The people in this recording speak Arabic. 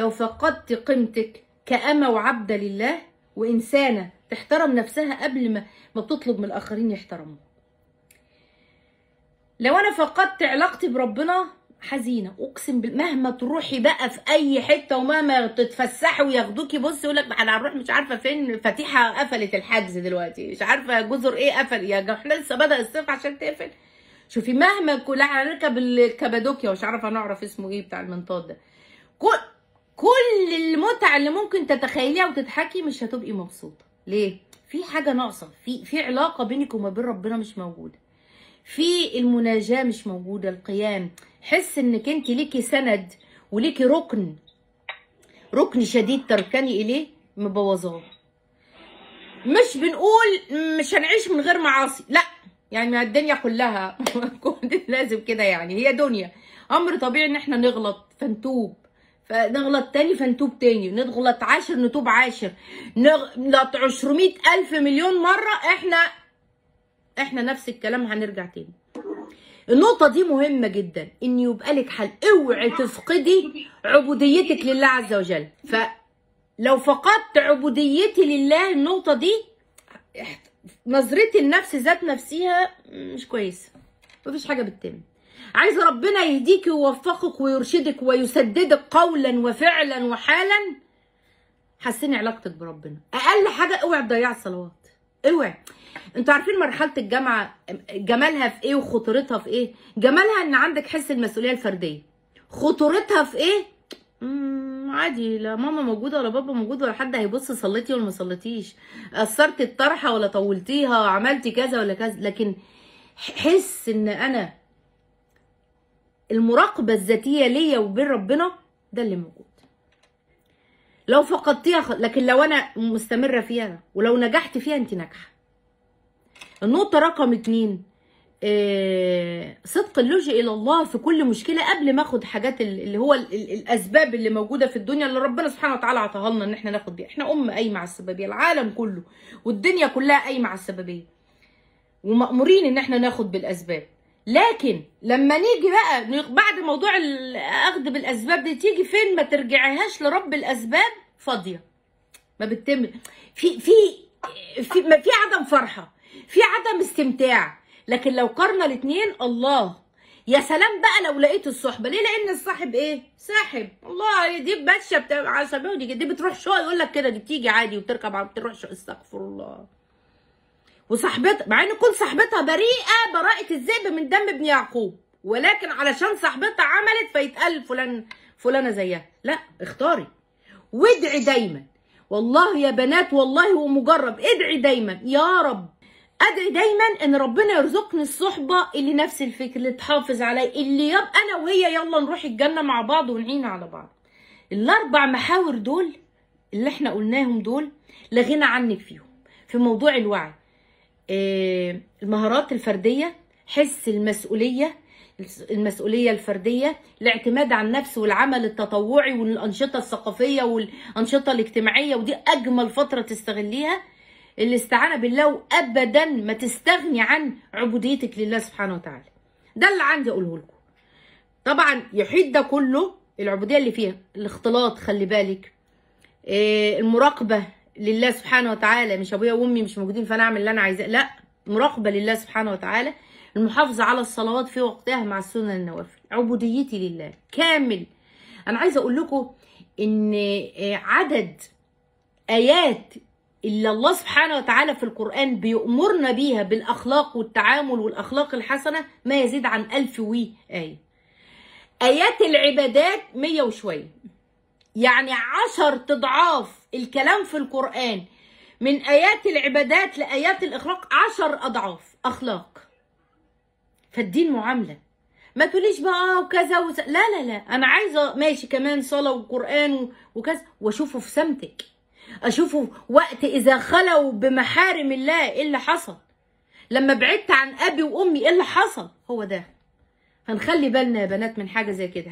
لو فقدت قيمتك كأمة وعبدة لله وإنسانة تحترم نفسها قبل ما ما بتطلب من الآخرين يحترموها لو أنا فقدت علاقتي بربنا حزينة أقسم بالله مهما تروحي بقى في أي حتة ومهما تتفسحوا وياخدوكي بص يقول لك أنا هنروح مش عارفة فين فتيحة قفلت الحجز دلوقتي مش عارفة جزر إيه قفل يا جماعة إحنا لسه بدأ الصيف عشان تقفل شوفي مهما كل هنركب الكبادوكيا مش عارفة نعرف اسمه إيه بتاع المنطاد ده كل كل المتعه اللي ممكن تتخيليها وتضحكي مش هتبقي مبسوطه ليه في حاجه ناقصه في في علاقه بينك وما بين ربنا مش موجوده في المناجاه مش موجوده القيام حس انك انت ليكي سند وليكي ركن ركن شديد تركني اليه مبوظاه مش بنقول مش هنعيش من غير معاصي لا يعني الدنيا كلها لازم كده يعني هي دنيا امر طبيعي ان احنا نغلط فنتوب فنغلط تاني فنتوب تاني نغلط عشر نتوب عشر نغلط عشرمية ألف مليون مرة احنا احنا نفس الكلام هنرجع تاني النقطة دي مهمة جدا ان يبقى لك حل اوعي تفقدي عبوديتك لله عز وجل فلو فقدت عبوديتي لله النقطة دي نظرتي النفس ذات نفسها مش كويسة مفيش حاجة بتتم عايزه ربنا يهديكي ويوفقك ويرشدك ويسددك قولا وفعلا وحالا حسني علاقتك بربنا اقل حاجه اوعي تضيعي الصلوات اوعي انتوا عارفين مرحله الجامعه جمالها في ايه وخطورتها في ايه جمالها ان عندك حس المسؤوليه الفرديه خطورتها في ايه امم عادي لا ماما موجوده ولا بابا موجود ولا حد هيبص صليتي ولا ما صليتيش قصرتي الطرحه ولا طولتيها عملتي كذا ولا كذا لكن حس ان انا المراقبه الذاتيه ليا وبين ربنا ده اللي موجود لو فقدتيها لكن لو انا مستمره فيها ولو نجحت فيها انت ناجحه النقطه رقم اتنين آه، صدق اللجوء الى الله في كل مشكله قبل ما اخد حاجات اللي هو الاسباب اللي موجوده في الدنيا اللي ربنا سبحانه وتعالى عطاها لنا ان احنا ناخد بيها احنا ام قايمه على السببيه العالم كله والدنيا كلها قايمه على السببيه ومامورين ان احنا ناخد بالاسباب لكن لما نيجي بقى بعد موضوع الاخذ بالاسباب دي تيجي فين ما ترجعيهاش لرب الاسباب فاضيه ما بتتم في في في ما في عدم فرحه في عدم استمتاع لكن لو قرنا الاثنين الله يا سلام بقى لو لقيت الصحبه ليه لان الصاحب ايه ساحب الله دي باتشه بتاع عصبيه دي بتروح شويه يقول لك كده دي بتيجي عادي وبتركب بتروح شويه استغفر الله وصاحبتها مع ان كل صاحبتها بريئه براءه الذئب من دم ابن يعقوب ولكن علشان صاحبتها عملت فيتقال فلان فلانه زيها لا اختاري وادعي دايما والله يا بنات والله ومجرب ادعي دايما يا رب ادعي دايما ان ربنا يرزقني الصحبه اللي نفس الفكر اللي تحافظ عليا اللي يب انا وهي يلا نروح الجنه مع بعض ونعين على بعض الاربع محاور دول اللي احنا قلناهم دول لا غنى عنك فيهم في موضوع الوعي آه، المهارات الفرديه حس المسؤوليه المسؤوليه الفرديه الاعتماد على النفس والعمل التطوعي والانشطه الثقافيه والانشطه الاجتماعيه ودي اجمل فتره تستغليها الاستعانه بالله وابدا ما تستغني عن عبوديتك لله سبحانه وتعالى ده اللي عندي اقوله لكم طبعا يحيط ده كله العبوديه اللي فيها الاختلاط خلي بالك آه، المراقبه لله سبحانه وتعالى مش ابويا وامي مش موجودين فانا اعمل اللي انا عايزاه لا مراقبه لله سبحانه وتعالى المحافظه على الصلوات في وقتها مع السنن النوافل عبوديتي لله كامل انا عايزه اقول لكم ان آه، عدد ايات اللي الله سبحانه وتعالى في القران بيامرنا بيها بالاخلاق والتعامل والاخلاق الحسنه ما يزيد عن ألف وي ايه ايات العبادات مية وشويه يعني عشر اضعاف الكلام في القرآن من آيات العبادات لآيات الإخلاق عشر أضعاف أخلاق فالدين معاملة ما تقوليش بقى آه، وكذا وس... لا لا لا أنا عايزة ماشي كمان صلاة وقرآن وكذا وأشوفه في سمتك أشوفه وقت إذا خلوا بمحارم الله إيه اللي حصل لما بعدت عن أبي وأمي إيه اللي حصل هو ده هنخلي بالنا يا بنات من حاجة زي كده